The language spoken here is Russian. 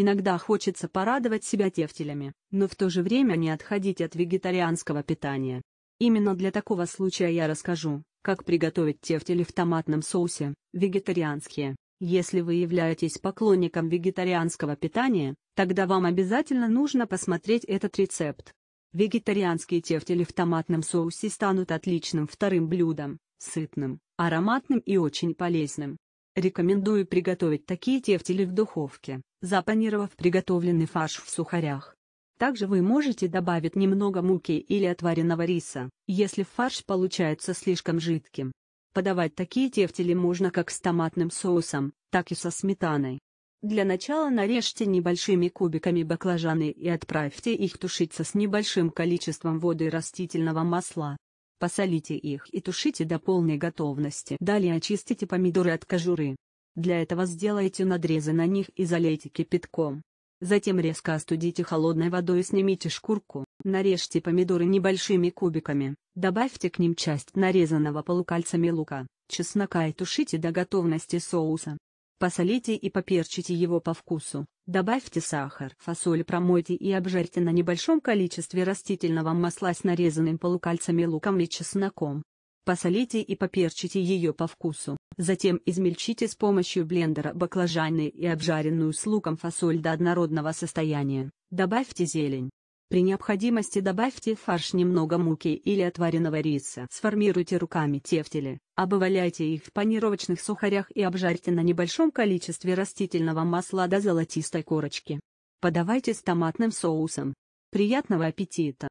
Иногда хочется порадовать себя тефтелями, но в то же время не отходить от вегетарианского питания. Именно для такого случая я расскажу, как приготовить тефтели в томатном соусе, вегетарианские. Если вы являетесь поклонником вегетарианского питания, тогда вам обязательно нужно посмотреть этот рецепт. Вегетарианские тефтели в томатном соусе станут отличным вторым блюдом, сытным, ароматным и очень полезным. Рекомендую приготовить такие тефтели в духовке запанировав приготовленный фарш в сухарях. Также вы можете добавить немного муки или отваренного риса, если фарш получается слишком жидким. Подавать такие тефтели можно как с томатным соусом, так и со сметаной. Для начала нарежьте небольшими кубиками баклажаны и отправьте их тушиться с небольшим количеством воды и растительного масла. Посолите их и тушите до полной готовности. Далее очистите помидоры от кожуры. Для этого сделайте надрезы на них и залейте кипятком. Затем резко остудите холодной водой и снимите шкурку. Нарежьте помидоры небольшими кубиками, добавьте к ним часть нарезанного полукольцами лука, чеснока и тушите до готовности соуса. Посолите и поперчите его по вкусу, добавьте сахар, фасоль промойте и обжарьте на небольшом количестве растительного масла с нарезанным полукольцами луком и чесноком. Посолите и поперчите ее по вкусу. Затем измельчите с помощью блендера баклажаны и обжаренную с луком фасоль до однородного состояния. Добавьте зелень. При необходимости добавьте в фарш немного муки или отваренного риса. Сформируйте руками тефтели, обваляйте их в панировочных сухарях и обжарьте на небольшом количестве растительного масла до золотистой корочки. Подавайте с томатным соусом. Приятного аппетита!